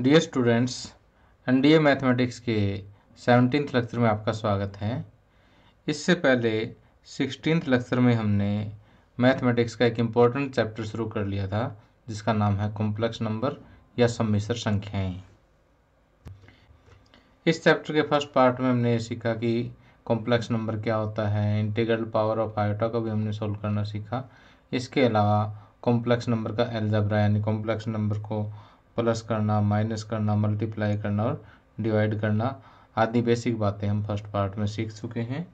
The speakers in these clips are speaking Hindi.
dear students N D A mathematics के सेवनटीन लेक्चर में आपका स्वागत है इससे पहले सिक्सटीन लेक्चर में हमने मैथमेटिक्स का एक इम्पॉर्टेंट चैप्टर शुरू कर लिया था जिसका नाम है कॉम्प्लेक्स नंबर या सम्मिश्र संख्याएं इस चैप्टर के फर्स्ट पार्ट में हमने सीखा कि कॉम्प्लेक्स नंबर क्या होता है इंटीग्रल पावर ऑफ आयोटा को भी हमने सोल्व करना सीखा इसके अलावा कॉम्प्लेक्स नंबर का एल्जबरा यानी कॉम्प्लेक्स नंबर को प्लस करना माइनस करना मल्टीप्लाई करना और डिवाइड करना आदि बेसिक बातें हम फर्स्ट पार्ट में सीख चुके हैं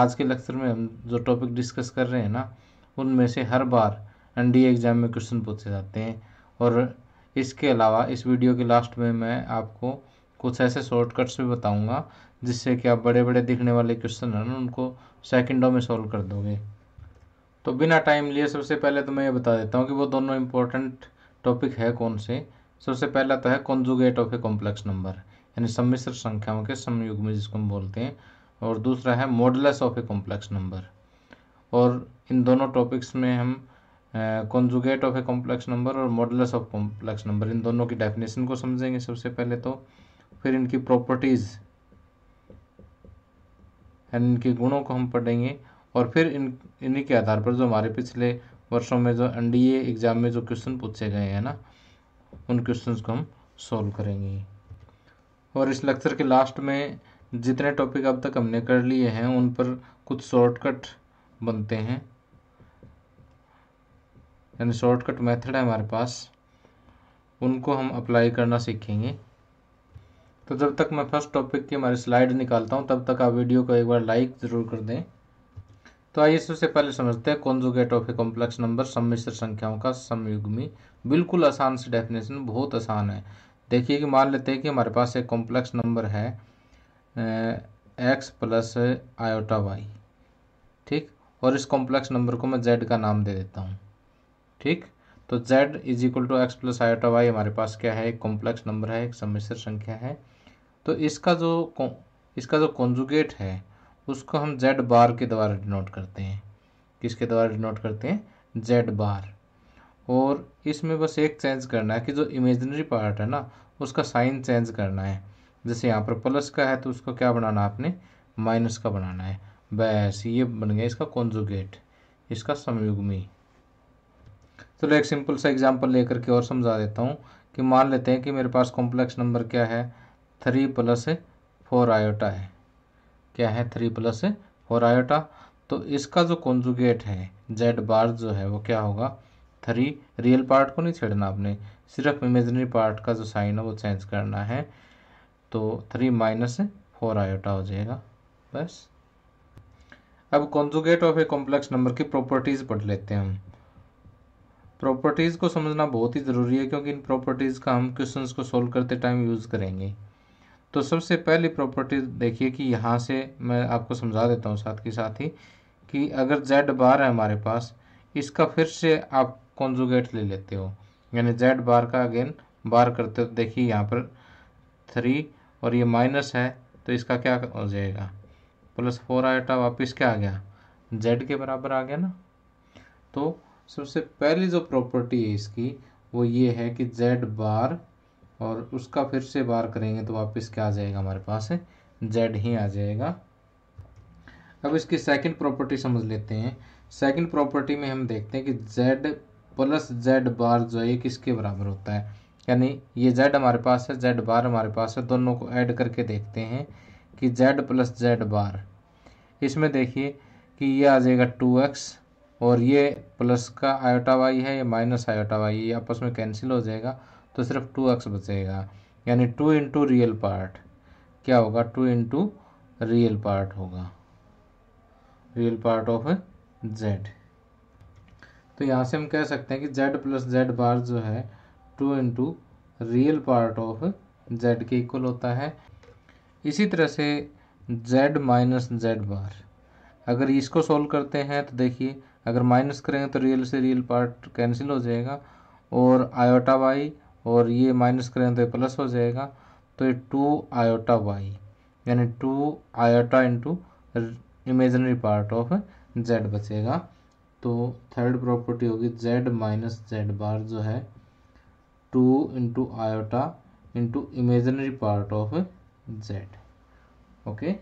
आज के लेक्चर में हम जो टॉपिक डिस्कस कर रहे हैं ना उनमें से हर बार एन एग्ज़ाम में क्वेश्चन पूछे जाते हैं और इसके अलावा इस वीडियो के लास्ट में मैं आपको कुछ ऐसे शॉर्टकट्स भी बताऊंगा जिससे कि आप बड़े बड़े दिखने वाले क्वेश्चन हैं ना उनको सेकेंडों में सॉल्व कर दोगे तो बिना टाइम लिए सबसे पहले तो मैं ये बता देता हूँ कि वो दोनों इम्पोर्टेंट टॉपिक है कौन से सबसे पहला तो है conjugate of a complex number यानी सम्मिश्र संख्याओं के संयुग में जिसको हम बोलते हैं और दूसरा है modulus of a complex number और इन दोनों टॉपिक्स में हम conjugate of a complex number और मॉडलस ऑफ कॉम्प्लेक्स नंबर इन दोनों की डेफिनेशन को समझेंगे सबसे पहले तो फिर इनकी प्रॉपर्टीज़ एंड इनके गुणों को हम पढ़ेंगे और फिर इन इन्हीं के आधार पर जो हमारे पिछले वर्षों में जो एन एग्ज़ाम में जो क्वेश्चन पूछे गए हैं ना उन क्वेश्चन को हम सॉल्व करेंगे और इस लेक्चर के लास्ट में जितने टॉपिक अब तक हमने कर लिए हैं उन पर कुछ शॉर्टकट बनते हैं यानी शॉर्टकट मेथड है हमारे पास उनको हम अप्लाई करना सीखेंगे तो जब तक मैं फर्स्ट टॉपिक की हमारी स्लाइड निकालता हूँ तब तक आप वीडियो को एक बार लाइक ज़रूर कर दें तो आइए सबसे पहले समझते हैं conjugate of a complex number सम्मिश्र संख्याओं का संयुग्मी बिल्कुल आसान से डेफिनेशन बहुत आसान है देखिए कि मान लेते हैं कि हमारे पास एक कॉम्प्लेक्स नंबर है एक्स प्लस आयोटा वाई ठीक और इस कॉम्प्लेक्स नंबर को मैं जेड का नाम दे देता हूँ ठीक तो z is equal to x plus iota y हमारे पास क्या है एक कॉम्प्लेक्स नंबर है एक सम्मिश्र संख्या है तो इसका जो इसका जो कॉन्जुगेट है उसको हम जेड बार के द्वारा डिनोट करते हैं किसके द्वारा डिनोट करते हैं जेड बार और इसमें बस एक चेंज करना है कि जो इमेजनरी पार्ट है ना उसका साइन चेंज करना है जैसे यहाँ पर प्लस का है तो उसको क्या बनाना है आपने माइनस का बनाना है बस ये बन गया इसका कॉन्जुगेट इसका संयुग्मी चलो तो एक सिंपल सा एग्जांपल लेकर के और समझा देता हूँ कि मान लेते हैं कि मेरे पास कॉम्प्लेक्स नंबर क्या है थ्री प्लस फोर आयोटा है क्या है थ्री प्लस फोर आयोटा तो इसका जो कॉन्जुगेट है जेड बार जो है वो क्या होगा थ्री रियल पार्ट को नहीं छेड़ना आपने सिर्फ इमेजनरी पार्ट का जो साइन है वो चेंज करना है तो थ्री माइनस फोर आयोटा हो जाएगा बस अब conjugate of a complex number की प्रॉपर्टीज़ पढ़ लेते हैं हम प्रॉपर्टीज़ को समझना बहुत ही ज़रूरी है क्योंकि इन प्रॉपर्टीज़ का हम क्वेश्चन को सोल्व करते टाइम यूज़ करेंगे तो सबसे पहली प्रॉपर्टी देखिए कि यहाँ से मैं आपको समझा देता हूँ साथ के साथ ही कि अगर जेड बार है हमारे पास इसका फिर से आप कॉन्जुगेट ले लेते हो यानी जेड बार का अगेन बार करते हो देखिए यहाँ पर थ्री और ये माइनस है तो इसका क्या हो जाएगा प्लस फोर आइटा वापस क्या आ गया जेड के बराबर आ गया ना तो सबसे पहली जो प्रॉपर्टी है इसकी वो ये है कि जेड बार और उसका फिर से बार करेंगे तो वापस क्या आ जाएगा हमारे पास जेड ही आ जाएगा अब इसकी सेकंड प्रॉपर्टी समझ लेते हैं सेकंड प्रॉपर्टी में हम देखते हैं कि जेड प्लस जेड बार जो है किसके बराबर होता है यानी ये जेड हमारे पास है जेड बार हमारे पास है दोनों को ऐड करके देखते हैं कि जेड प्लस जेड बार इसमें देखिए कि ये आ जाएगा टू एक्स और ये प्लस का आयोटा वाई है ये माइनस आयोटा वाई ये आपस में कैंसिल हो जाएगा तो सिर्फ टू एक्स बचेगा यानी टू इंटू रियल पार्ट क्या होगा टू इंटू रियल पार्ट होगा रियल पार्ट ऑफ जेड तो यहाँ से हम कह सकते हैं कि जेड प्लस जेड बार जो है two into real part of z के इक्वल होता है इसी तरह से जेड माइनस जेड बार अगर इसको सोल्व करते हैं तो देखिए अगर माइनस करेंगे तो रियल से रियल पार्ट कैंसिल हो जाएगा और आयोटा वाई और ये माइनस करें तो ये प्लस हो जाएगा तो ये टू आयोटा वाई यानी two iota into imaginary part of z बचेगा तो थर्ड प्रॉपर्टी होगी जेड माइनस जेड बार जो है two into iota into imaginary part of z okay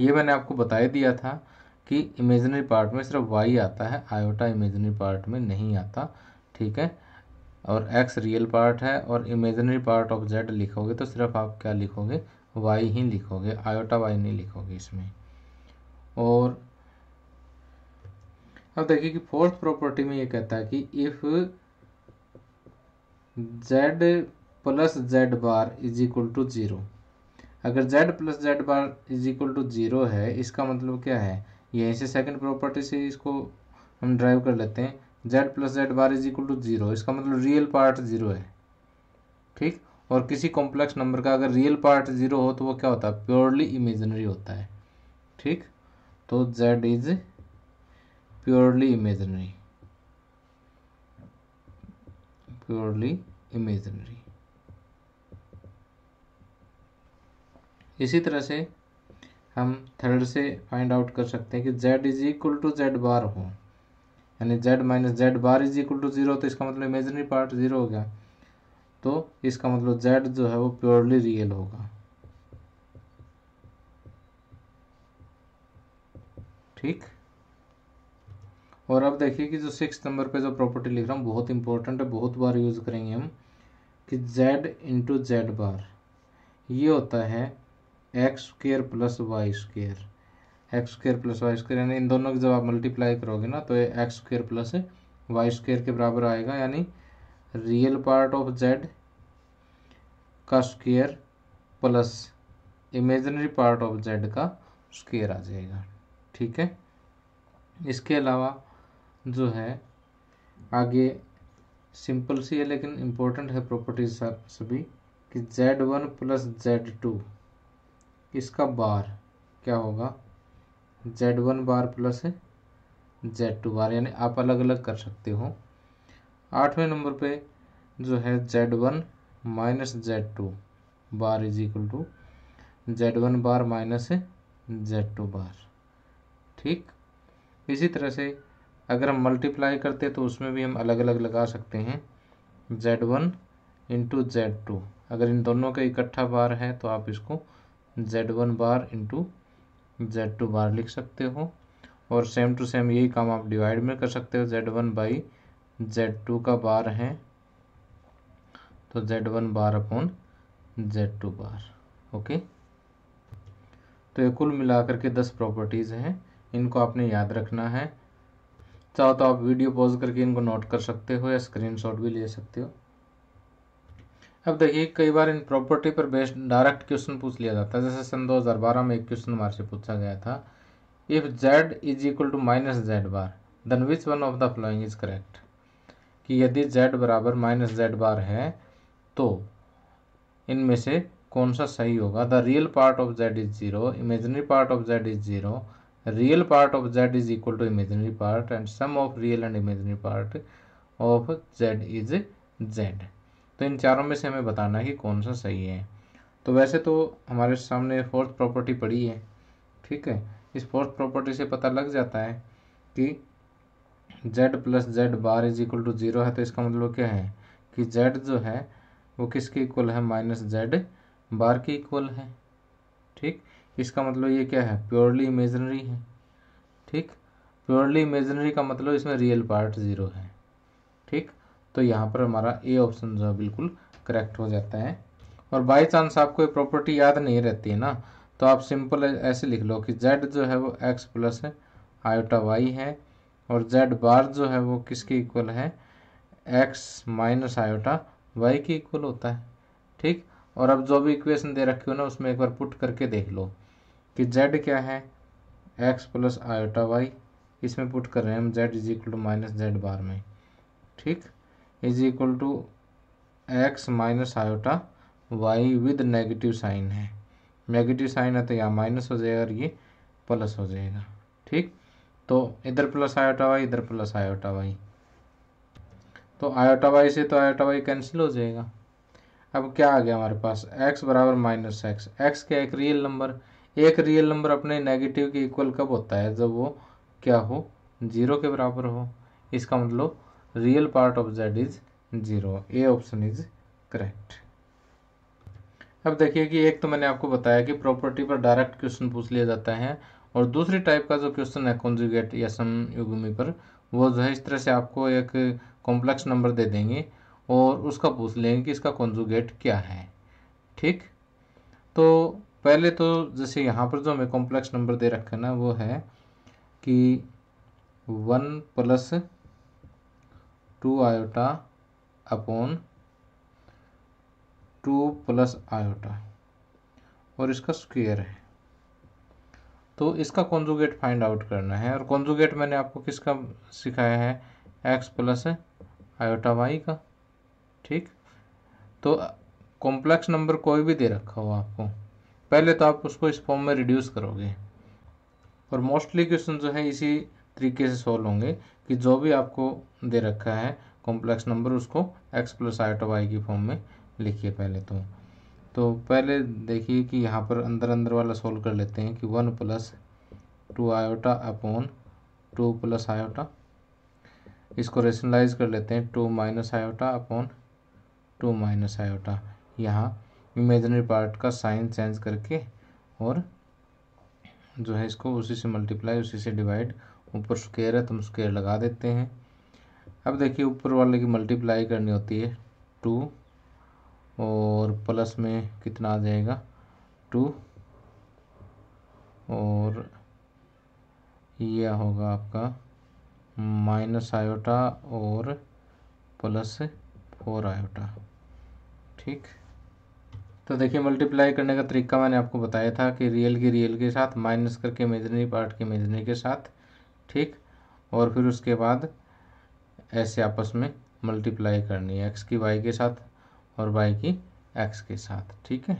ये मैंने आपको बता ही दिया था कि इमेजनरी पार्ट में सिर्फ वाई आता है आयोटा इमेजनरी पार्ट में नहीं आता ठीक है और एक्स रियल पार्ट है और इमेजनरी पार्ट ऑफ जेड लिखोगे तो सिर्फ आप क्या लिखोगे वाई ही लिखोगे आयोटा वाई नहीं लिखोगे इसमें और अब देखिए कि फोर्थ प्रॉपर्टी में ये कहता है कि if z plus z bar is equal to zero अगर z plus z bar is equal to zero है इसका मतलब क्या है यहीं से सेकंड प्रॉपर्टी से इसको हम ड्राइव कर लेते हैं z plus z bar is equal to zero इसका मतलब रियल पार्ट जीरो है ठीक और किसी कॉम्प्लेक्स नंबर का अगर रियल पार्ट जीरो हो तो वो क्या होता है प्योरली इमेजनरी होता है ठीक तो z is purely imaginary purely imaginary इसी तरह से हम थर्ड से फाइंड आउट कर सकते हैं कि z is equal to z bar हो यानी z minus z bar is equal to zero तो इसका मतलब इमेजनरी पार्ट जीरो हो गया तो इसका मतलब जेड जो है वो प्योरली रियल होगा ठीक और अब देखिए कि जो सिक्स नंबर पे जो प्रॉपर्टी लिख रहा हूँ बहुत इंपॉर्टेंट है बहुत बार यूज़ करेंगे हम कि जेड इंटू जेड बार ये होता है x square plus Y square x square plus Y square यानी इन दोनों की जब आप मल्टीप्लाई करोगे ना तो ये x square plus Y square के बराबर आएगा यानी रियल पार्ट ऑफ जेड का square plus imaginary part of Z का स्क्र आ जाएगा ठीक है इसके अलावा जो है आगे सिंपल सी है लेकिन इम्पोर्टेंट है प्रॉपर्टीज सभी कि Z one plus Z two इसका बार क्या होगा Z one bar plus Z two bar यानी आप अलग अलग कर सकते हो आठवें नंबर पे जो है z one minus Z two bar is equal to Z one bar minus Z two bar ठीक इसी तरह से अगर हम मल्टीप्लाई करते हैं तो उसमें भी हम अलग अलग लगा सकते हैं z one into Z two अगर इन दोनों का इकट्ठा बार है तो आप इसको z one bar into Z two bar लिख सकते हो और सेम टू सेम यही काम आप डिवाइड में कर सकते हो z one by Z two का बार है तो z one bar upon z two bar okay तो ये कुल मिलाकर के दस प्रॉपर्टीज़ हैं इनको आपने याद रखना है चाहो तो आप वीडियो पॉज करके इनको नोट कर सकते हो या स्क्रीनशॉट भी ले सकते हो अब देखिए कई बार इन प्रॉपर्टी पर बेस्ड डायरेक्ट क्वेश्चन पूछ लिया जाता है जैसे सन 2012 में एक क्वेश्चन हमारे से पूछा गया था if z is equal to minus z bar then which one of the following is correct कि यदि जेड बराबर माइनस जेड बार है तो इनमें से कौन सा सही होगा the real part of Z is zero imaginary part of Z is zero real part of Z is equal to imaginary part and sum of real and imaginary part of Z is z तो इन चारों में से हमें बताना है कि कौन सा सही है तो वैसे तो हमारे सामने फोर्थ प्रॉपर्टी पड़ी है ठीक है इस फोर्थ प्रॉपर्टी से पता लग जाता है कि z plus z bar is equal to zero है तो इसका मतलब क्या है कि z जो है वो किसके इक्वल है माइनस जेड बार के इक्वल है ठीक इसका मतलब ये क्या है प्योरली इमेजनरी है ठीक प्योरली इमेजनरी का मतलब इसमें रियल पार्ट ज़ीरो है ठीक तो यहाँ पर हमारा ए ऑप्शन जो है बिल्कुल करेक्ट हो जाता है और बाई चांस आपको ये प्रॉपर्टी याद नहीं रहती है ना तो आप सिंपल ऐसे लिख लो कि जेड जो है वो एक्स प्लस आयोटा वाई है और जेड बार जो है वो किसके इक्वल है एक्स माइनस आयोटा वाई के इक्वल होता है ठीक और अब जो भी इक्वेशन दे रखी हो ना उसमें एक बार पुट करके देख लो कि जेड क्या है एक्स प्लस आयोटा वाई इसमें पुट कर रहे हैं हम z is equal to minus z bar में ठीक is equal to x minus iota y with negative sign है नेगेटिव साइन है तो यहाँ माइनस हो जाएगा और ये प्लस हो जाएगा ठीक तो इधर प्लस आयोटा वाई इधर प्लस आयोटा वाई तो आयोटा वाई से तो आयोटा वाई कैंसिल हो जाएगा अब क्या आ गया हमारे पास एक्स बराबर माइनस एक्स एक्स क्या एक रियल नंबर एक रियल नंबर अपने नेगेटिव के इक्वल कब होता है जब वो क्या हो जीरो के बराबर हो इसका मतलब real part of z is zero a option is correct अब देखिए कि एक तो मैंने आपको बताया कि प्रॉपर्टी पर डायरेक्ट क्वेश्चन पूछ लिया जाता है और दूसरी टाइप का जो क्वेश्चन है कॉन्जुगेट या सम युगमी पर वो जो है इस तरह से आपको एक कॉम्प्लेक्स नंबर दे देंगे और उसका पूछ लेंगे कि इसका कॉन्जुगेट क्या है ठीक तो पहले तो जैसे यहाँ पर जो हमें कॉम्प्लेक्स नंबर दे रखा है ना वो है कि one plus two iota upon two plus iota और इसका स्क्वेयर है तो इसका कॉन्जुगेट फाइंड आउट करना है और कॉन्जुगेट मैंने आपको किसका सिखाया है एक्स प्लस आयोटा वाई का ठीक तो कॉम्प्लेक्स नंबर कोई भी दे रखा हो आपको पहले तो आप उसको इस फॉर्म में रिड्यूस करोगे और मोस्टली क्वेश्चन जो है इसी तरीके से सॉल्व होंगे कि जो भी आपको दे रखा है कॉम्प्लेक्स नंबर उसको x plus iota y की फॉर्म में लिखिए पहले तो तो पहले देखिए कि यहाँ पर अंदर अंदर वाला सोल्व कर लेते हैं कि one plus two iota upon two plus iota इसको रेशनलाइज कर लेते हैं two minus iota upon two minus iota यहाँ इमेजनरी पार्ट का साइन चेंज करके और जो है इसको उसी से मल्टीप्लाई उसी से डिवाइड ऊपर स्केयर है तो हम स्केयर लगा देते हैं अब देखिए ऊपर वाले की मल्टीप्लाई करनी होती है टू और प्लस में कितना आ जाएगा टू और यह होगा आपका माइनस आयोटा और प्लस फोर आयोटा ठीक तो देखिए मल्टीप्लाई करने का तरीका मैंने आपको बताया था कि रियल की रियल के साथ माइनस करके इमेजनरी पार्ट के इमेजनरी के साथ ठीक और फिर उसके बाद ऐसे आपस में मल्टीप्लाई करनी है एक्स की वाई के साथ और वाई की एक्स के साथ ठीक है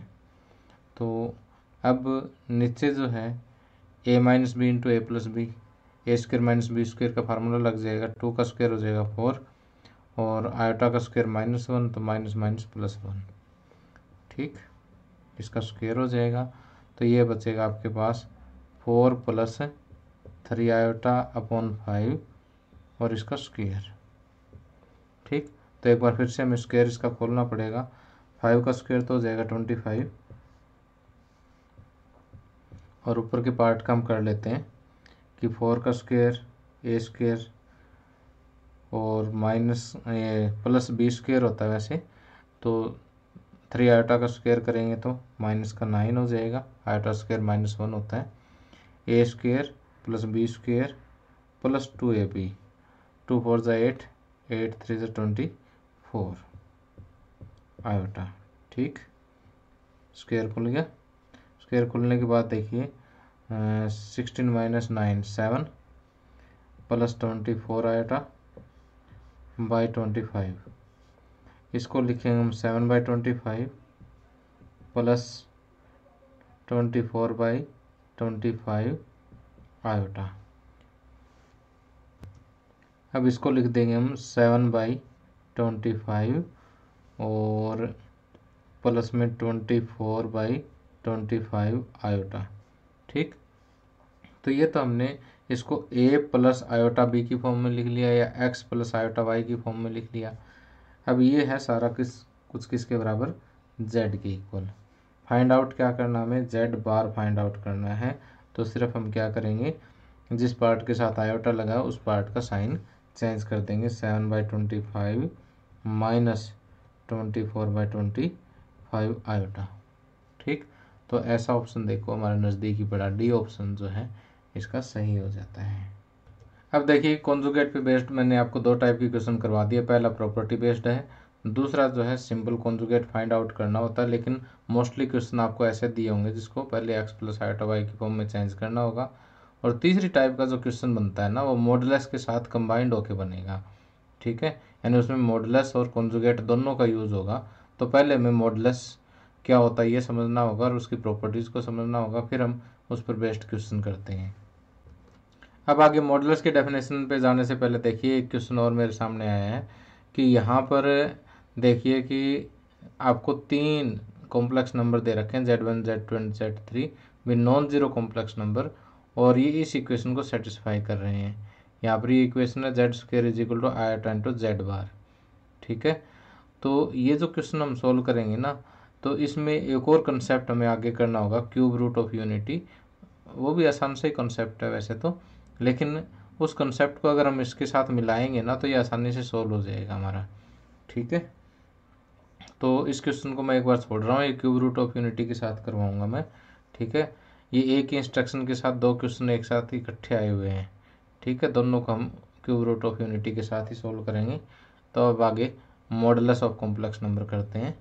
तो अब नीचे जो है a minus b into a plus b a square minus B square का फार्मूला लग जाएगा टू का स्क्वेयर हो जाएगा फोर और आयोटा का स्क्वेयर माइनस वन तो माइनस माइनस प्लस वन ठीक इसका स्क्वेयर हो जाएगा तो ये बचेगा आपके पास four plus three iota upon five और इसका स्क्वेयर ठीक तो एक बार फिर से हमें स्क्वेयर इसका खोलना पड़ेगा फाइव का स्क्वेयर तो हो जाएगा ट्वेंटी फाइव और ऊपर के पार्ट का हम कर लेते हैं कि फोर का स्क्वेयर ए स्क्वेयर और माइनस ये प्लस बी स्क्वेयर होता है वैसे तो थ्री आयोटा का स्क्वेयर करेंगे तो माइनस का नाइन हो जाएगा आयोटा स्क्वेयर माइनस वन होता है ए square plus B square plus two a b two four ज़ा एट एट थ्री ज़ा ट्वेंटी फोर आयोटा ठीक स्क्वेयर खुल गया स्क्वेयर खुलने के बाद देखिए sixteen minus nine seven plus twenty four iota by twenty five इसको लिखेंगे हम seven by twenty five plus twenty four by twenty five iota अब इसको लिख देंगे हम सेवन बाई ट्वेंटी फाइव और प्लस में twenty four by twenty five iota ठीक तो ये तो हमने इसको ए प्लस आयोटा बी की फॉर्म में लिख लिया या एक्स प्लस आयोटा वाई की फॉर्म में लिख लिया अब ये है सारा किस कुछ किसके बराबर जेड के इक्वल फाइंड आउट क्या करना हमें जेड बार फाइंड आउट करना है तो सिर्फ हम क्या करेंगे जिस पार्ट के साथ आयोटा लगा उस पार्ट का साइन चेंज कर देंगे seven by twenty five minus twenty four by twenty five iota ठीक तो ऐसा ऑप्शन देखो हमारा नज़दीकी पड़ा डी ऑप्शन जो है इसका सही हो जाता है अब देखिए कॉन्जुगेट पे बेस्ड मैंने आपको दो टाइप की क्वेश्चन करवा दिया पहला प्रॉपर्टी बेस्ड है दूसरा जो है सिंपल कॉन्जुगेट फाइंड आउट करना होता है लेकिन मोस्टली क्वेश्चन आपको ऐसे दिए होंगे जिसको पहले एक्स प्लस आइटा वाई के फॉर्म में चेंज करना होगा और तीसरी टाइप का जो क्वेश्चन बनता है ना वो मॉडलेस के साथ कंबाइंड होके बनेगा ठीक है यानी उसमें मॉडलेस और कॉन्जुगेट दोनों का यूज़ होगा तो पहले हमें मॉडलेस क्या होता है ये समझना होगा और उसकी प्रॉपर्टीज़ को समझना होगा फिर हम उस पर बेस्ट क्वेश्चन करते हैं अब आगे मॉडल्स के डेफिनेशन पे जाने से पहले देखिए एक क्वेश्चन और मेरे सामने आया है कि यहाँ पर देखिए कि आपको तीन कॉम्प्लेक्स नंबर दे रखे हैं z one Z two and z three with non zero complex number और ये इस इक्वेशन को सेटिस्फाई कर रहे हैं यहाँ पर ये इक्वेशन है z square is equal to i into z bar ठीक है तो ये जो क्वेश्चन हम सोल्व करेंगे ना तो इसमें एक और कंसेप्ट हमें आगे करना होगा क्यूब रूट ऑफ यूनिटी वो भी आसान से ही कंसेप्ट है वैसे तो लेकिन उस कंसेप्ट को अगर हम इसके साथ मिलाएंगे ना तो ये आसानी से सोल्व हो जाएगा हमारा ठीक है तो इस क्वेश्चन को मैं एक बार छोड़ रहा हूँ ये क्यूब रूट ऑफ यूनिटी के साथ करवाऊंगा मैं ठीक है ये एक ही इंस्ट्रक्शन के साथ दो क्वेश्चन एक साथ इकट्ठे आए हुए हैं ठीक है दोनों को हम क्यूब रूट ऑफ यूनिटी के साथ ही सोल्व करेंगे तो अब आगे मॉडलस ऑफ कॉम्प्लेक्स नंबर करते हैं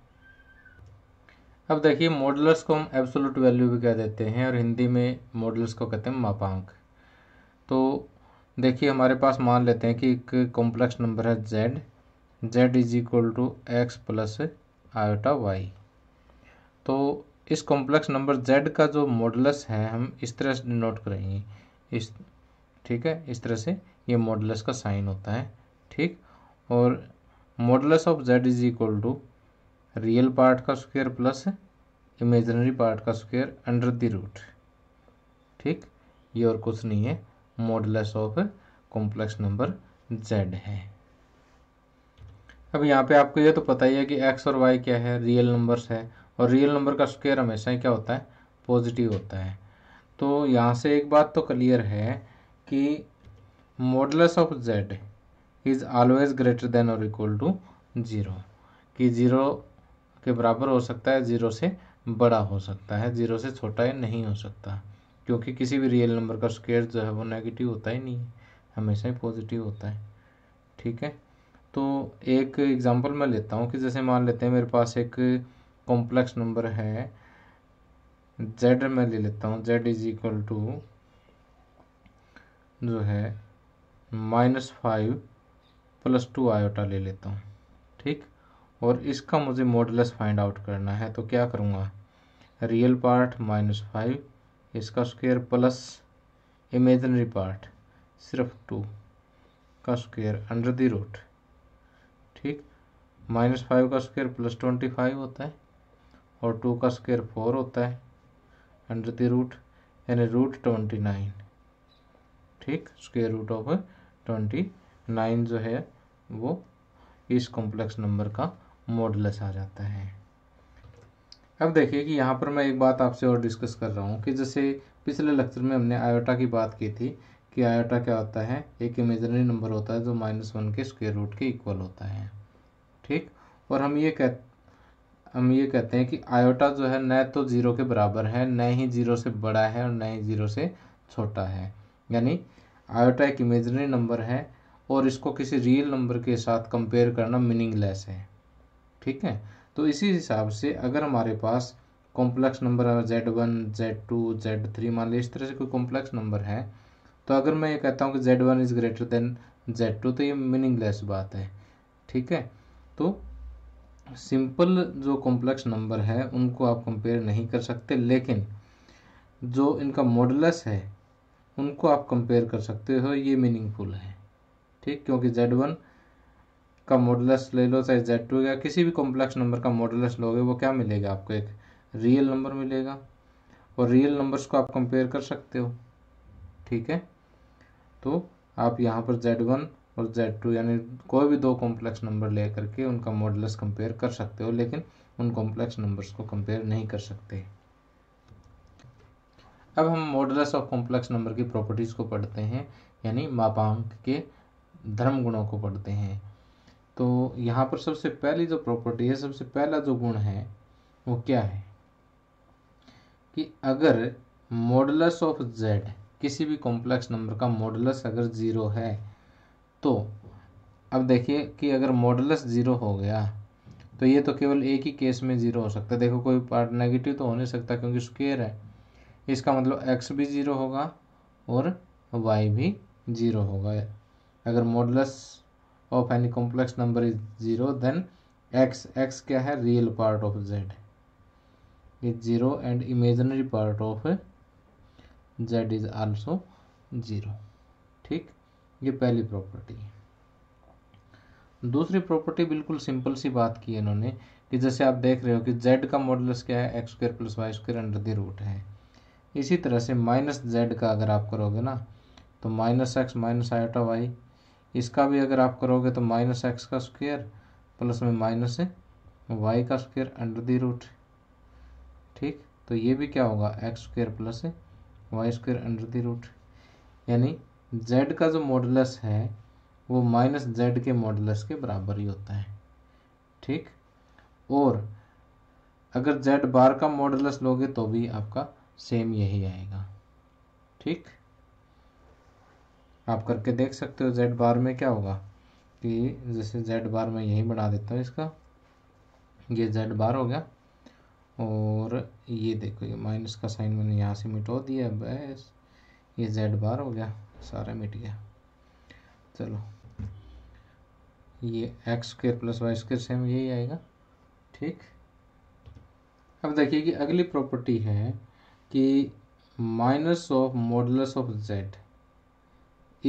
अब देखिए मॉडलस को हम एब्सोलूट वैल्यू भी कह देते हैं और हिंदी में मॉडल्स को कहते हैं मापांक तो देखिए हमारे पास मान लेते हैं कि एक कॉम्प्लेक्स नंबर है z z is equal to x plus iota y तो इस कॉम्प्लेक्स नंबर जेड का जो मॉडलस है हम इस तरह से डिनोट करेंगे इस ठीक है इस तरह से ये मॉडलस का साइन होता है ठीक और modulus of Z is equal to real part का स्क्वायर प्लस इमेजनरी पार्ट का स्क्वायर अंडर द रूट ठीक ये और कुछ नहीं है modulus of complex number z है अब यहाँ पे आपको ये तो पता ही है कि एक्स और वाई क्या है रियल नंबर्स है और रियल नंबर का स्क्वेयर हमेशा ही क्या होता है पॉजिटिव होता है तो यहाँ से एक बात तो क्लियर है कि modulus of z is always greater than और इक्वल टू ज़ीरो कि ज़ीरो के बराबर हो सकता है ज़ीरो से बड़ा हो सकता है ज़ीरो से छोटा ही नहीं हो सकता क्योंकि किसी भी रियल नंबर का स्केयर जो है वो नेगेटिव होता ही नहीं है हमेशा ही पॉजिटिव होता है ठीक है तो एक एग्ज़ाम्पल मैं लेता हूँ कि जैसे मान लेते हैं मेरे पास एक कॉम्प्लेक्स नंबर है जेड मैं ले लेता हूँ जेड इज इक्वल टू जो है minus five plus two iota ले लेता हूँ ठीक और इसका मुझे मॉडलस फाइंड आउट करना है तो क्या करूँगा रियल पार्ट माइनस फाइव इसका स्क्वेयर प्लस इमेजनरी पार्ट सिर्फ टू का स्क्वेयर अंडर द रूट ठीक माइनस फाइव का स्क्वेयर प्लस ट्वेंटी फाइव होता है और टू का स्क्वेयर फोर होता है अंडर द रूट यानी रूट ट्वेंटी नाइन ठीक square root of twenty nine जो है वो इस कॉम्प्लेक्स नंबर का मॉडलस आ जाता है अब देखिए कि यहाँ पर मैं एक बात आपसे और डिस्कस कर रहा हूँ कि जैसे पिछले लेक्चर में हमने आयोटा की बात की थी कि आयोटा क्या होता है एक इमेजनरी नंबर होता है जो माइनस वन के स्क्वेयर रूट के इक्वल होता है ठीक और हम ये कह हम ये कहते हैं कि आयोटा जो है न तो जीरो के बराबर है न ही जीरो से बड़ा है और न ही जीरो से छोटा है यानी आयोटा एक इमेजनरी नंबर है और इसको किसी रियल नंबर के साथ कंपेयर करना मीनिंगलेस है ठीक है तो इसी हिसाब से अगर हमारे पास complex number z one Z two z three मान लीजिए इस तरह से कोई कॉम्प्लेक्स नंबर है तो अगर मैं ये कहता हूँ कि Z one is greater than z two तो ये मीनिंगलेस बात है ठीक है तो सिंपल जो कॉम्प्लेक्स नंबर है उनको आप कंपेयर नहीं कर सकते लेकिन जो इनका मॉडलस है उनको आप कंपेयर कर सकते हो ये मीनिंगफुल है ठीक क्योंकि जेड वन का मॉडलस ले लो चाहे जेड टू या किसी भी कॉम्प्लेक्स नंबर का मॉडलस लोगे वो क्या मिलेगा आपको एक रियल नंबर मिलेगा और रियल नंबर्स को आप कंपेयर कर सकते हो ठीक है तो आप यहाँ पर जेड वन और जेड टू यानी कोई भी दो कॉम्प्लेक्स नंबर ले करके उनका मॉडल्स कंपेयर कर सकते हो लेकिन उन कॉम्प्लेक्स नंबर्स को कंपेयर नहीं कर सकते अब हम मॉडल्स ऑफ कॉम्प्लेक्स नंबर की प्रॉपर्टीज़ को पढ़ते हैं यानी मापांक के धर्म गुणों को पढ़ते हैं तो यहाँ पर सबसे पहली जो प्रॉपर्टी है सबसे पहला जो गुण है वो क्या है कि अगर मॉडल्स ऑफ जेड किसी भी कॉम्प्लेक्स नंबर का मॉडलस अगर ज़ीरो है तो अब देखिए कि अगर मॉडलस ज़ीरो हो गया तो ये तो केवल एक ही केस में ज़ीरो हो सकता है देखो कोई पार्ट नेगेटिव तो हो नहीं सकता क्योंकि स्क्वेयर है इसका मतलब एक्स भी ज़ीरो होगा और वाई भी ज़ीरो होगा अगर modulus of any complex number is zero then x x क्या है real part of Z is zero and imaginary part of Z is also zero ठीक ये पहली प्रॉपर्टी है दूसरी प्रॉपर्टी बिल्कुल सिंपल सी बात की है इन्होंने कि जैसे आप देख रहे हो कि जेड का मॉडल्स क्या है x square plus Y square under the root है इसी तरह से माइनस जेड का अगर आप करोगे ना तो minus x minus iota y इसका भी अगर आप करोगे तो माइनस एक्स का स्क्वेयर प्लस में माइनस वाई का स्क्वेयर अंडर द रूट ठीक तो ये भी क्या होगा x square plus y square under the root यानी जेड का जो मॉडलस है वो माइनस जेड के मॉडलस के बराबर ही होता है ठीक और अगर जेड बार का मॉडलस लोगे तो भी आपका सेम यही आएगा ठीक आप करके देख सकते हो जेड बार में क्या होगा कि जैसे जेड बार में यही बना देता हूँ इसका ये जेड बार हो गया और ये देखो ये माइनस का साइन मैंने यहाँ से मिटो दिया बस ये जेड बार हो गया सारा मिट गया चलो ये x square plus Y square same यही आएगा ठीक अब देखिए कि अगली प्रॉपर्टी है कि minus of modulus of Z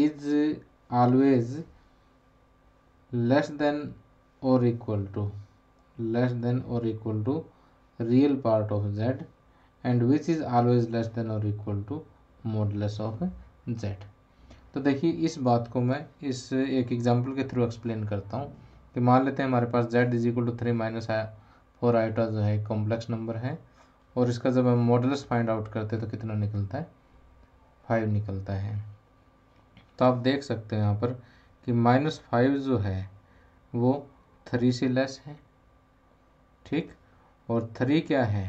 is always less than और इक्वल टू लेस देन और equal to real part of z and which is always less than or equal to modulus of z तो देखिए इस बात को मैं इस एक एग्जांपल के थ्रू एक्सप्लेन करता हूँ कि मान लेते हैं हमारे पास z is equal to three minus four iota जो है कॉम्प्लेक्स नंबर है और इसका जब हम मॉडल्स फाइंड आउट करते हैं तो कितना निकलता है फाइव निकलता है तो आप देख सकते हैं यहाँ पर कि माइनस फाइव जो है वो थ्री से लेस है ठीक और थ्री क्या है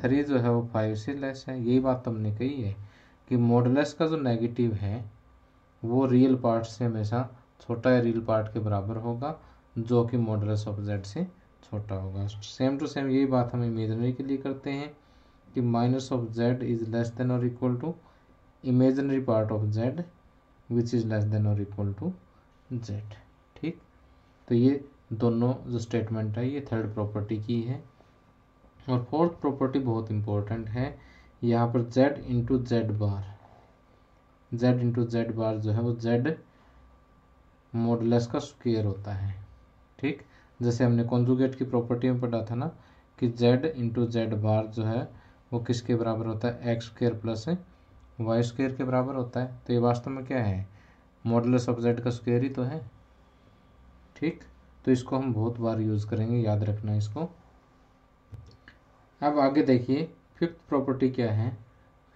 थ्री जो है वो फाइव से लेस है यही बात हमने कही है कि मॉडलेस का जो नेगेटिव है वो रियल पार्ट से हमेशा छोटा या रियल पार्ट के बराबर होगा जो कि मॉडलेस ऑफ जेड से छोटा होगा सेम टू सेम यही बात हम इमेजनरी के लिए करते हैं कि minus of Z is less than और equal to imaginary part of Z which is less than और इक्वल टू जेड ठीक तो ये दोनों जो स्टेटमेंट है ये थर्ड प्रॉपर्टी की है और फोर्थ प्रॉपर्टी बहुत इंपॉर्टेंट है यहाँ पर Z into Z bar Z into Z bar जो है वो जेड मोडलेस का स्क्वेयर होता है ठीक जैसे हमने कॉन्जुगेट की प्रॉपर्टी में पढ़ा था ना कि जेड इंटू जेड बार जो है वो किसके बराबर होता है x square plus Y square के बराबर होता है तो ये वास्तव में क्या है मॉडलस ऑफ जेड का स्क्वेयर ही तो है ठीक तो इसको हम बहुत बार यूज़ करेंगे याद रखना इसको अब आगे देखिए फिफ्थ प्रॉपर्टी क्या है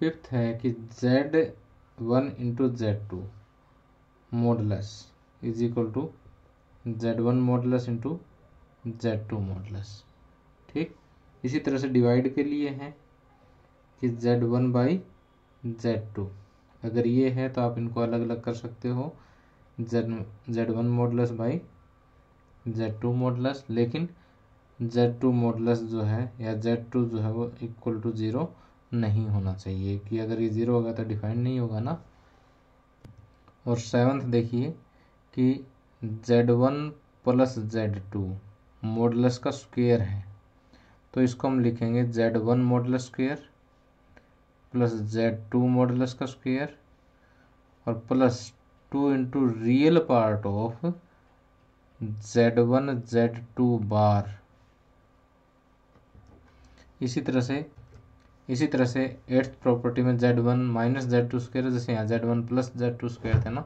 फिफ्थ है कि Z one into Z two modulus is equal to Z one modulus into Z two modulus ठीक इसी तरह से डिवाइड के लिए है कि Z one by Z two अगर ये है तो आप इनको अलग अलग कर सकते हो Z Z one modulus by Z two modulus लेकिन जेड टू मॉडलस जो है या जेड टू जो है वो इक्वल टू ज़ीरो नहीं होना चाहिए कि अगर ये ज़ीरो होगा तो डिफाइंड नहीं होगा ना और सेवन्थ देखिए कि Z one plus Z two modulus का स्क्वेयर है तो इसको हम लिखेंगे Z one modulus square plus Z two modulus का स्क्वेयर और plus two into real part of Z one Z two bar इसी तरह से इसी तरह से एट्थ प्रॉपर्टी में Z one minus Z two square जैसे यहाँ z1 one plus Z two square थे ना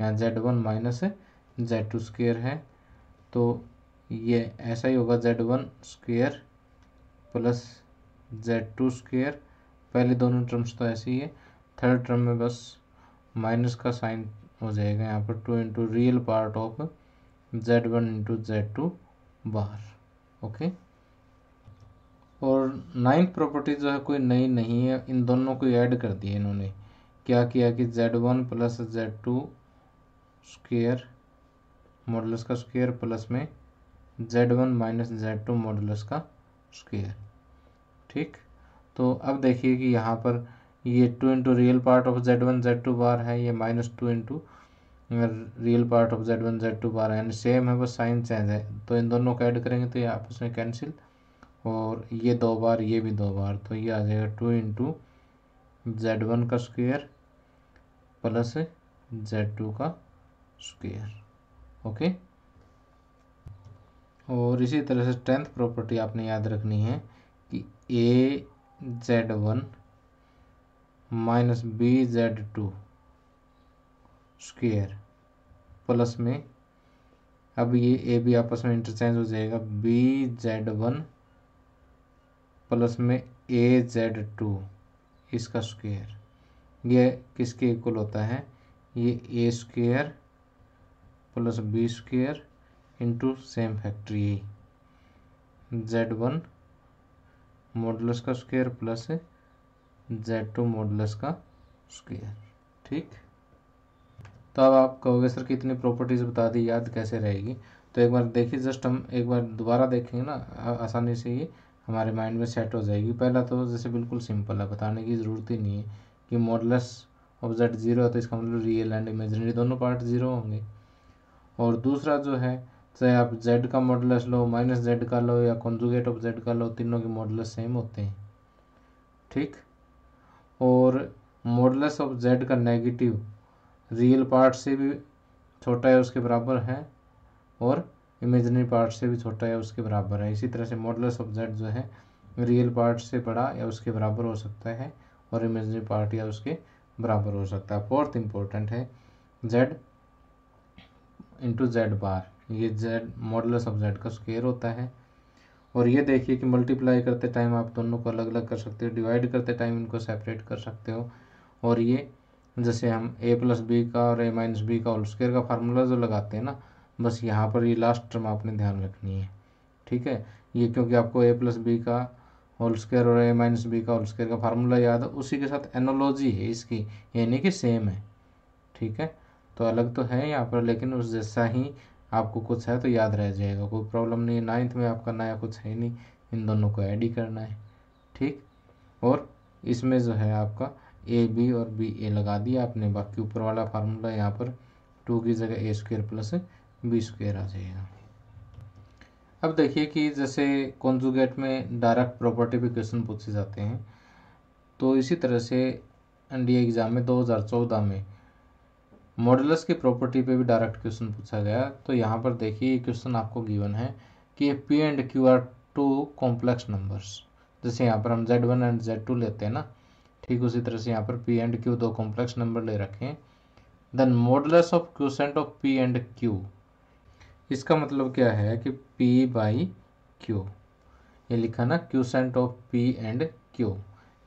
यहाँ Z one minus Z two square है तो ये ऐसा ही होगा Z one square plus Z two square पहले दोनों टर्म्स तो ऐसे ही है थर्ड टर्म में बस माइनस का साइन हो जाएगा यहाँ पर two into real part of Z one into Z two बाहर ओके और नाइन्थ प्रॉपर्टी जो है कोई नई नहीं है इन दोनों को ऐड कर दिया इन्होंने क्या किया कि Z one plus Z two square modulus का स्केयर प्लस में Z one minus Z two modulus का स्केयर ठीक तो अब देखिए कि यहाँ पर ये two into real part of Z one Z two bar है ये minus two into real part of Z one Z two बारह यानी सेम है बस साइन चेंज है तो इन दोनों को ऐड करेंगे तो ये आपस में कैंसिल और ये दो बार ये भी दो बार तो ये आ जाएगा टू इंटू जेड वन का स्क्वेयर प्लस जेड टू का स्क्वेयर ओके और इसी तरह से टेंथ प्रॉपर्टी आपने याद रखनी है कि A Z one minus B Z two square plus में अब ये ए बी आपस में इंटरचेंज हो जाएगा बी जेड वन प्लस में ए जेड टू इसका स्क्वेयर ये किसके इक्वल होता है ये A square plus B square into same factory A Z one modulus का square plus Z two modulus का स्क्वेयर ठीक तो अब आप कहोगे सर कितनी प्रॉपर्टीज़ बता दी याद कैसे रहेगी तो एक बार देखिए जस्ट हम एक बार दोबारा देखेंगे ना आसानी से ये हमारे माइंड में सेट हो जाएगी पहला तो जैसे बिल्कुल सिंपल है बताने की ज़रूरत ही नहीं है कि मॉडलस ऑफ जेड ज़ीरो है तो इसका मतलब रियल एंड इमेजनरी दोनों पार्ट ज़ीरो होंगे और दूसरा जो है चाहे आप जेड का मॉडलस लो माइनस जेड का लो या कॉन्जुगेट ऑफ जेड का लो तीनों के मॉडलस सेम होते हैं ठीक और मॉडलस ऑफ जेड का नेगेटिव रियल पार्ट से भी छोटा या उसके बराबर है और इमेजनरी पार्ट से भी छोटा या उसके बराबर है इसी तरह से मॉडलस सब्जेक्ट जो है रियल पार्ट से बड़ा या उसके बराबर हो सकता है और इमेजनरी पार्ट या उसके बराबर हो सकता है फोर्थ इम्पोर्टेंट है जेड इंटू जेड बार ये जेड मॉडलस सब्जेक्ट का स्केयर होता है और ये देखिए कि मल्टीप्लाई करते टाइम आप दोनों को अलग अलग कर सकते हो डिवाइड करते टाइम इनको सेपरेट कर सकते हो और ये जैसे हम ए प्लस बी का और ए माइनस बी का होल स्क्वेयर का फार्मूला जो लगाते हैं ना बस यहाँ पर ये लास्ट टर्म आपने ध्यान रखनी है ठीक है ये क्योंकि आपको ए प्लस बी का होल स्क्वायर और ए माइनस बी का होल स्क्वायर का फार्मूला याद है उसी के साथ एनोलॉजी है इसकी यानी कि सेम है ठीक है तो अलग तो है यहाँ पर लेकिन उस जैसा ही आपको कुछ है तो याद रह जाएगा कोई प्रॉब्लम नहीं है नाइन्थ में आपका नया कुछ है नहीं इन दोनों को ऐड ही करना है ठीक और इसमें जो है आपका ए बी और बी ए लगा दिया आपने बाकी ऊपर वाला फार्मूला यहाँ पर टू की जगह A square plus B square आ जाएगा अब देखिए कि जैसे कॉन्जुगेट में डायरेक्ट प्रॉपर्टी पे क्वेश्चन पूछे जाते हैं तो इसी तरह से एनडीए एग्ज़ाम में 2014 में मॉडलस की प्रॉपर्टी पे भी डायरेक्ट क्वेश्चन पूछा गया तो यहाँ पर देखिए क्वेश्चन आपको गिवन है कि P and Q are two complex numbers जैसे यहाँ पर हम Z one and Z two लेते हैं ना ठीक उसी तरह से यहाँ पर पी एंड क्यू दो कॉम्प्लेक्स नंबर ले रखे हैं then modulus of quotient of P and Q इसका मतलब क्या है कि पी बाई क्यू ये लिखा ना quotient of P and Q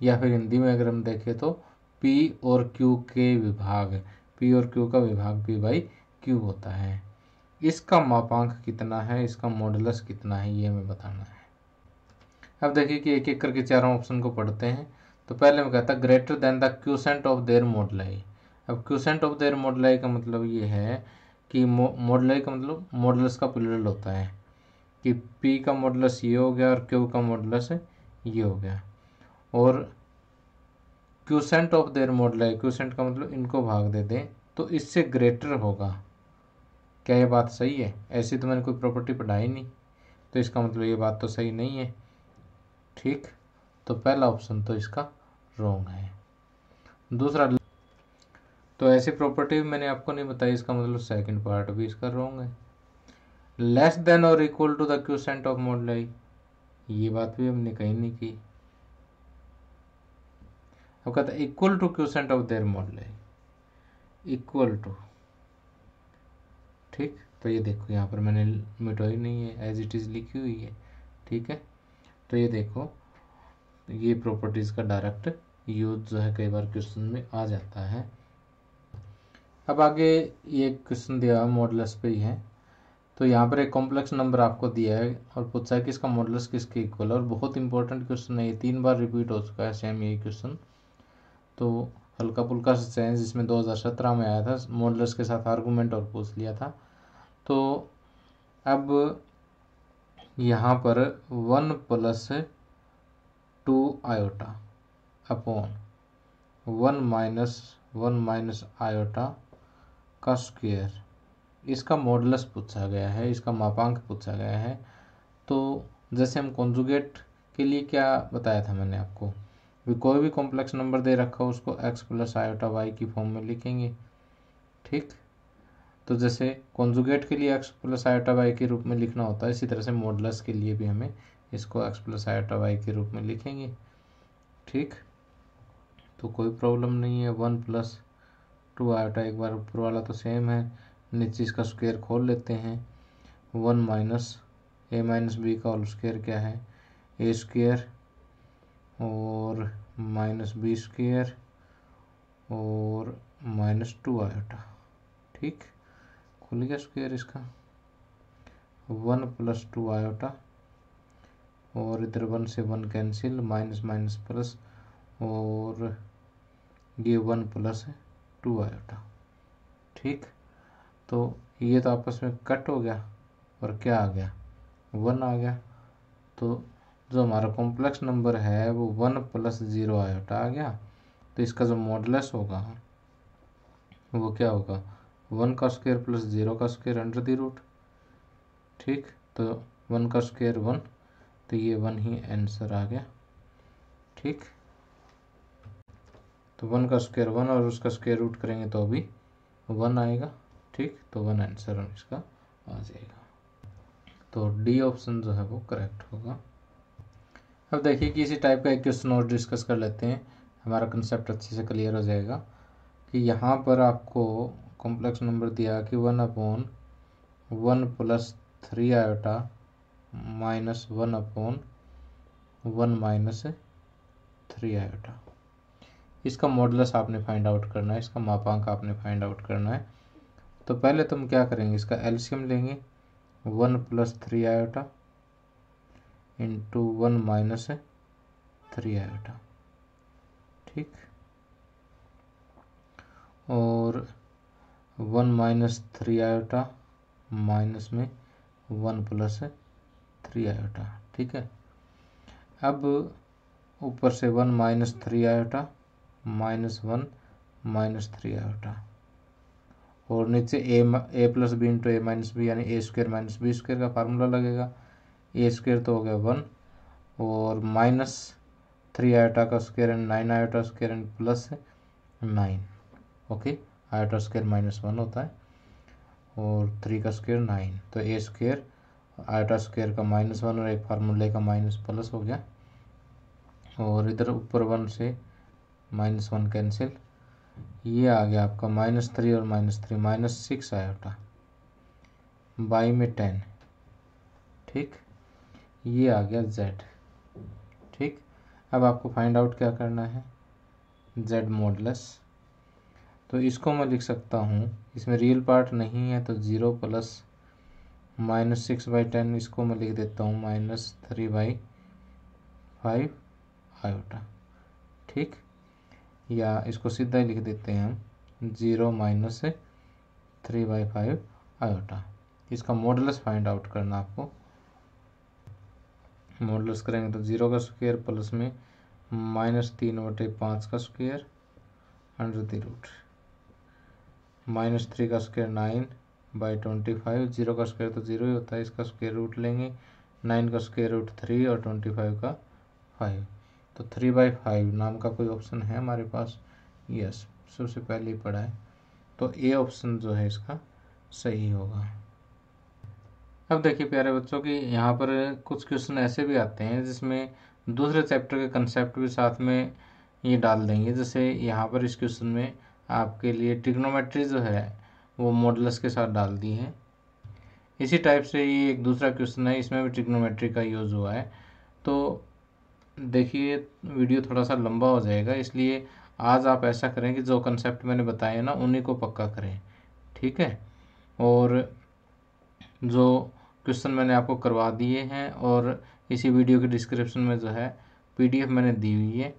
या फिर हिंदी में अगर हम देखें तो पी और क्यू के विभाग पी और क्यू का विभाग पी बाई क्यू होता है इसका मापांक कितना है इसका मॉडलस कितना है ये हमें बताना है अब देखिए कि एक एक करके चारों ऑप्शन को पढ़ते हैं तो पहले मैं कहता greater than the quotient of their moduli अब क्यूसेंट ऑफ देयर मॉडलाई का मतलब ये है कि मॉडलाई का मतलब मॉडल्स का प्लूरल होता है कि पी का मॉडल्स ये हो गया और क्यू का मॉडल्स ये हो गया और quotient of their moduli quotient का मतलब इनको भाग दे दें तो इससे ग्रेटर होगा क्या ये बात सही है ऐसी तो मैंने कोई प्रॉपर्टी पढ़ाई नहीं तो इसका मतलब ये बात तो सही नहीं है ठीक तो पहला ऑप्शन तो इसका रॉन्ग है दूसरा तो ऐसी प्रॉपर्टी मैंने आपको नहीं बताई इसका मतलब सेकंड पार्ट भी इसका रॉन्ग है लेस देन और equal to the quotient of moduli ये बात भी हमने कहीं नहीं की अब कहता equal to quotient of their moduli equal to ठीक तो ये देखो यहाँ पर मैंने मिटोई नहीं है एज इट इज़ लिखी हुई है ठीक है तो ये देखो ये प्रॉपर्टीज़ का डायरेक्ट यूज जो है कई बार क्वेश्चन में आ जाता है अब आगे ये क्वेश्चन दिया है मॉडल्स पे ही है तो यहाँ पर एक कॉम्प्लेक्स नंबर आपको दिया है और पूछा है कि इसका मॉडल्स किसके इक्वल और बहुत इंपॉर्टेंट क्वेश्चन है ये तीन बार रिपीट हो चुका है सेम यही क्वेश्चन तो हल्का पुल्का से चेंज जिसमें 2017 में आया था मॉडल्स के साथ आर्गूमेंट और पूछ लिया था तो अब यहाँ पर one plus two iota upon one minus one minus iota का स्क्वेयर इसका मॉडलस पूछा गया है इसका मापांक पूछा गया है तो जैसे हम कॉन्जुगेट के लिए क्या बताया था मैंने आपको भी कोई भी कॉम्प्लेक्स नंबर दे रखा हो उसको एक्स प्लस आयोटा वाई की फॉर्म में लिखेंगे ठीक तो जैसे कॉन्जुगेट के लिए एक्स प्लस आयोटा वाई के रूप में लिखना होता है इसी तरह से मॉडलस के लिए भी हमें इसको एक्स प्लस आयोटा वाई के रूप में लिखेंगे ठीक तो कोई प्रॉब्लम नहीं है वन प्लस टू आयोटा एक बार ऊपर वाला तो सेम है नीचे इसका स्क्वेयर खोल लेते हैं one minus A minus B का होल स्क्वेयर क्या है ए स्क्वेयर और माइनस बी स्क्वेयर और माइनस टू आयोटा ठीक खुल गया स्क्वेयर इसका वन प्लस टू आयोटा और इधर वन से one cancel minus minus plus और ये वन प्लस टू आयोटा ठीक तो ये तो आपस में कट हो गया और क्या आ गया वन आ गया तो जो हमारा कॉम्प्लेक्स नंबर है वो वन प्लस ज़ीरो आयोटा आ गया तो इसका जो मॉडलेस होगा वो क्या होगा वन का स्क्वेयर प्लस ज़ीरो का स्क्वेयर अंडर द रूट ठीक तो वन का स्क्वेयर वन तो ये वन ही आंसर आ गया ठीक तो वन का स्क्वायर वन और उसका स्क्वायर रूट करेंगे तो अभी वन आएगा ठीक तो वन आंसर इसका आ जाएगा तो डी ऑप्शन जो है वो करेक्ट होगा अब देखिए कि इसी टाइप का एक क्वेश्चन और डिस्कस कर लेते हैं हमारा कंसेप्ट अच्छे से क्लियर हो जाएगा कि यहाँ पर आपको कॉम्प्लेक्स नंबर दिया कि one upon one plus three iota minus one upon one minus three iota इसका मॉडलस आपने फाइंड आउट करना है इसका मापांक आपने फाइंड आउट करना है तो पहले तुम तो क्या करेंगे इसका एल्शियम लेंगे one plus three iota into one minus three iota ठीक और one minus three iota minus में वन प्लस थ्री आयोटा ठीक है अब ऊपर से one minus three iota minus one minus three iota और नीचे A A plus B into A minus B यानी A square minus B square का फार्मूला लगेगा ए स्क्वेयर तो हो गया वन और माइनस थ्री आयोटा का square and nine iota square and plus nine okay iota square minus one होता है और थ्री का स्क्वेयर नाइन तो ए स्क्वेयर आयोटा स्क्वेयर का माइनस वन और एक फार्मूले का माइनस प्लस हो गया और इधर ऊपर वन से माइनस वन कैंसिल ये आ गया आपका माइनस थ्री और minus three minus six iota by में टेन ठीक ये आ गया जेड ठीक अब आपको फाइंड आउट क्या करना है जेड मॉडलस तो इसको मैं लिख सकता हूँ इसमें रियल पार्ट नहीं है तो zero plus minus six by ten इसको मैं लिख देता हूँ minus three by five iota ठीक या इसको सीधा ही लिख देते हैं हम zero minus three by five iota इसका मॉडलस फाइंड आउट करना आपको मॉडलस करेंगे तो ज़ीरो का स्क्वेयर प्लस में माइनस तीन वटे पाँच का square under the root minus three का square nine by twenty five zero का स्क्वायर तो जीरो ही होता है इसका स्क्वायर रूट लेंगे नाइन का स्क्वायर रूट थ्री और ट्वेंटी फाइव का फाइव तो थ्री बाई फाइव नाम का कोई ऑप्शन है हमारे पास यस सबसे पहले ही पढ़ा है तो ए ऑप्शन जो है इसका सही होगा अब देखिए प्यारे बच्चों की यहाँ पर कुछ क्वेश्चन ऐसे भी आते हैं जिसमें दूसरे चैप्टर के कंसेप्ट भी साथ में ये डाल देंगे जैसे यहाँ पर इस क्वेश्चन में आपके लिए ट्रिग्नोमेट्री जो है वो मॉडल्स के साथ डाल दी हैं इसी टाइप से ये एक दूसरा क्वेश्चन है इसमें भी ट्रिग्नोमेट्री का यूज़ हुआ है तो देखिए वीडियो थोड़ा सा लंबा हो जाएगा इसलिए आज आप ऐसा करें कि जो कंसेप्ट मैंने बताए ना उन्हीं को पक्का करें ठीक है और जो क्वेश्चन मैंने आपको करवा दिए हैं और इसी वीडियो के डिस्क्रिप्शन में जो है पीडीएफ मैंने दी हुई है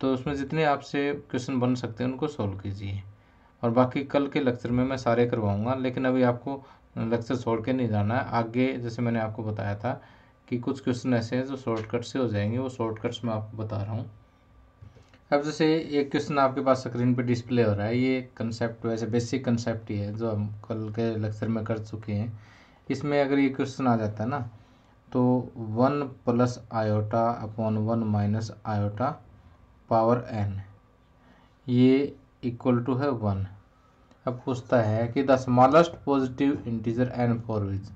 तो उसमें जितने आपसे क्वेश्चन बन सकते हैं उनको सॉल्व कीजिए और बाकी कल के लेक्चर में मैं सारे करवाऊँगा लेकिन अभी आपको लेक्चर छोड़ के नहीं जाना है आगे जैसे मैंने आपको बताया था कि कुछ क्वेश्चन ऐसे हैं जो शॉर्टकट से हो जाएंगे वो शॉर्टकट्स मैं आपको बता रहा हूँ अब जैसे एक क्वेश्चन आपके पास स्क्रीन पर डिस्प्ले हो रहा है ये कंसेप्ट वैसे बेसिक कंसेप्ट ही है जो हम कल के लेक्चर में कर चुके हैं इसमें अगर ये क्वेश्चन आ जाता है ना तो one plus iota upon one minus iota power N ये इक्वल टू है वन अब पूछता है कि the smallest positive integer N for which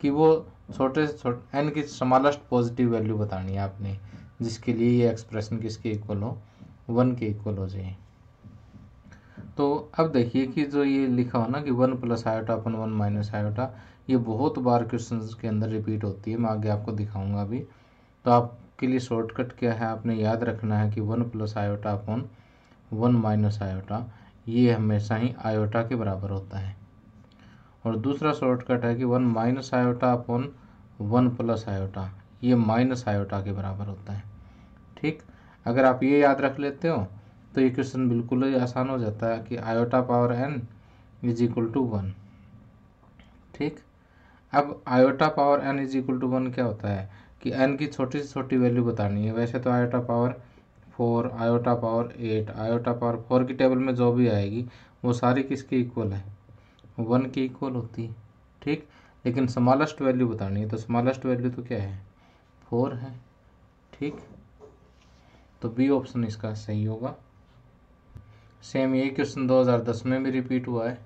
कि वो छोटे से छोटे एन की स्मॉलेस्ट पॉजिटिव वैल्यू बतानी है आपने जिसके लिए ये एक्सप्रेशन किसके इक्वल हो वन के इक्वल हो जाए तो अब देखिए कि जो ये लिखा हो ना कि one plus iota upon one minus iota ये बहुत बार क्वेश्चन के अंदर रिपीट होती है मैं आगे आपको दिखाऊंगा अभी तो आपके लिए शॉर्टकट क्या है आपने याद रखना है कि one plus iota upon one minus iota ये हमेशा ही आयोटा के बराबर होता है और दूसरा शॉर्टकट है कि one minus iota upon one plus iota ये माइनस आयोटा के बराबर होता है ठीक अगर आप ये याद रख लेते हो तो ये क्वेश्चन बिल्कुल ही आसान हो जाता है कि iota power N is equal to one ठीक अब iota power N is equal to one क्या होता है कि एन की छोटी से छोटी वैल्यू बतानी है वैसे तो iota power four iota power eight iota power four की टेबल में जो भी आएगी वो सारी किसकी इक्वल है वन की इक्वल होती है ठीक लेकिन स्मॉलेस्ट वैल्यू बतानी है तो स्मॉलेस्ट वैल्यू तो क्या है फोर है ठीक तो बी ऑप्शन इसका सही होगा सेम ये क्वेश्चन 2010 में भी रिपीट हुआ है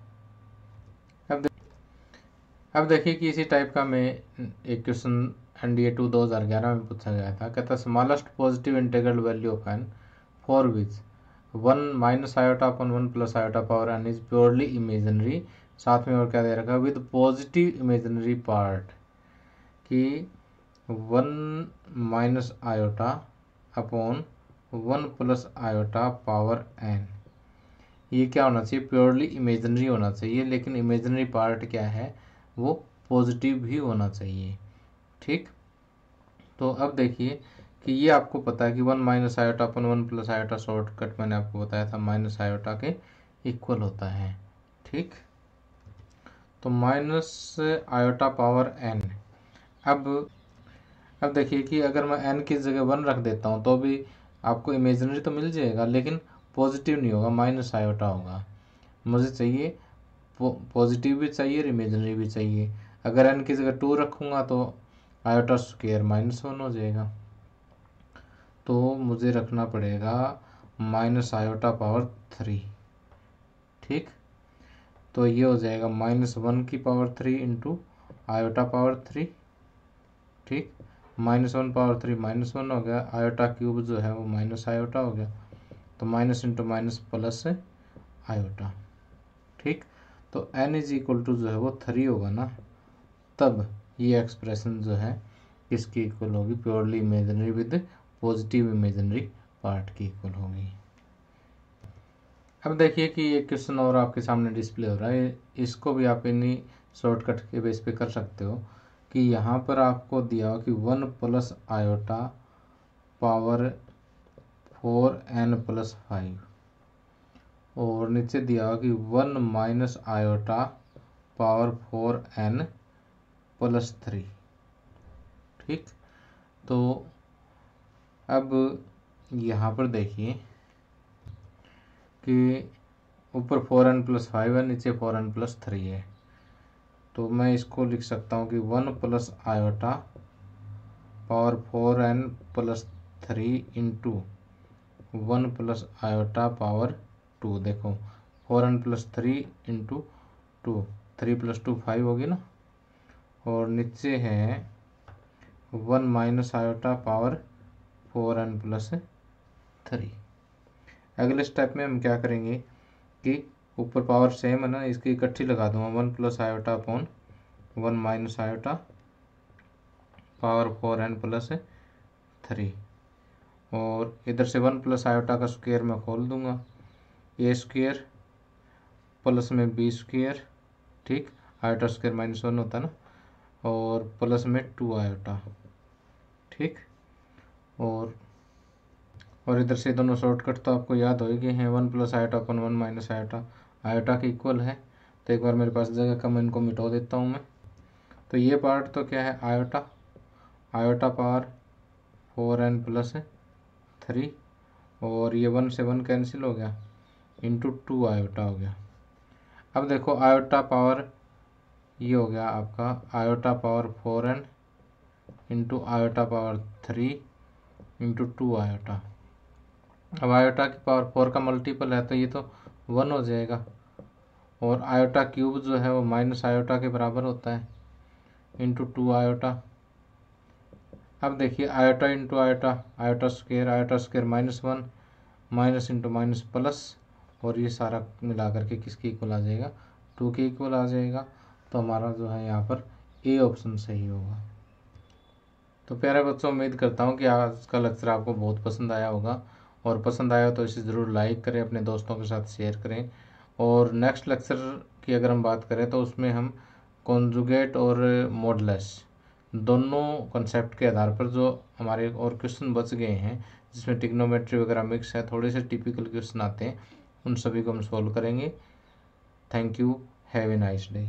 अब देखिए कि इसी टाइप का मैं एक क्वेश्चन एंड ये ग्यारह में पूछा गया था कहता smallest positive integral value of N for which one minus iota upon one plus iota power N is purely imaginary साथ में और क्या दे रखा है विद पॉजिटिव इमेजनरी पार्ट कि one minus iota upon one plus iota power N ये क्या होना चाहिए प्योरली इमेजनरी होना चाहिए लेकिन इमेजनरी पार्ट क्या है वो पॉजिटिव भी होना चाहिए ठीक तो अब देखिए कि ये आपको पता है कि one minus iota upon one plus iota shortcut मैंने आपको बताया था माइनस आयोटा के इक्वल होता है ठीक तो माइनस आयोटा पावर एन अब अब देखिए कि अगर मैं एन की जगह वन रख देता हूँ तो भी आपको इमेजनरी तो मिल जाएगा लेकिन पॉजिटिव नहीं होगा माइनस आयोटा होगा मुझे चाहिए पॉजिटिव भी चाहिए और इमेजनरी भी चाहिए अगर एन की जगह टू रखूँगा तो आयोटा स्क्वेयर माइनस वन हो जाएगा तो मुझे रखना पड़ेगा माइनस आयोटा पावर थ्री ठीक तो ये हो जाएगा माइनस वन की power three into iota power three ठीक minus one power three minus one हो गया आयोटा क्यूब जो है वो माइनस आयोटा हो गया तो minus into minus plus iota ठीक तो एन इज इक्वल टू जो है वो थ्री होगा ना तब ये एक्सप्रेशन जो है किसकी इक्वल होगी purely imaginary with positive imaginary part की इक्वल होगी अब देखिए कि ये क्वेश्चन और आपके सामने डिस्प्ले हो रहा है इसको भी आप इन्हीं शॉर्टकट के बेस पे कर सकते हो कि यहाँ पर आपको दिया हो कि one plus iota power four n plus five और नीचे दिया हो कि one minus iota power four n plus three ठीक तो अब यहाँ पर देखिए कि ऊपर फोर एन प्लस फाइव है नीचे फोर एन प्लस थ्री है तो मैं इसको लिख सकता हूँ कि one plus iota power four n plus three into one plus iota power two देखो four n plus three into two three plus two five होगी ना और नीचे है one minus iota power four n plus three अगले स्टेप में हम क्या करेंगे कि ऊपर पावर सेम है ना इसकी इकट्ठी लगा दूंगा one plus iota upon one minus iota power four n plus three और इधर से वन प्लस आयोटा का स्क्वेयर मैं खोल दूंगा ए स्क्वेयर प्लस में बी स्क्वेयर ठीक आयोटा स्क्वेयर माइनस वन होता है ना और प्लस में टू आयोटा ठीक और और इधर से दोनों शॉर्टकट तो आपको याद गए हैं one plus iota upon one minus iota iota के इक्वल है तो एक बार मेरे पास जगह कम इनको मिटा देता हूँ मैं तो ये पार्ट तो क्या है iota iota power four n plus three और ये वन से वन कैंसिल हो गया इंटू टू आयोटा हो गया अब देखो आयोटा पावर ये हो गया आपका iota power four n into iota power three into two iota अब आयोटा की पावर फोर का मल्टीपल है तो ये तो वन हो जाएगा और आयोटा क्यूब जो है वो माइनस आयोटा के बराबर होता है इंटू टू आयोटा अब देखिए iota into iota iota square iota square minus one minus into minus plus और ये सारा मिला करके किसके इक्वल आ जाएगा टू के इक्वल आ जाएगा तो हमारा जो है यहाँ पर ए ऑप्शन सही होगा तो प्यारे बच्चों उम्मीद करता हूँ कि आज का लेक्चर आपको बहुत पसंद आया होगा और पसंद आया तो इसे ज़रूर लाइक करें अपने दोस्तों के साथ शेयर करें और नेक्स्ट लेक्चर की अगर हम बात करें तो उसमें हम कॉन्जुगेट और मॉडलस दोनों कॉन्सेप्ट के आधार पर जो हमारे और क्वेश्चन बच गए हैं जिसमें टिक्नोमेट्री वगैरह मिक्स है थोड़े से टिपिकल क्वेश्चन आते हैं उन सभी को हम सॉल्व करेंगे thank you have a nice day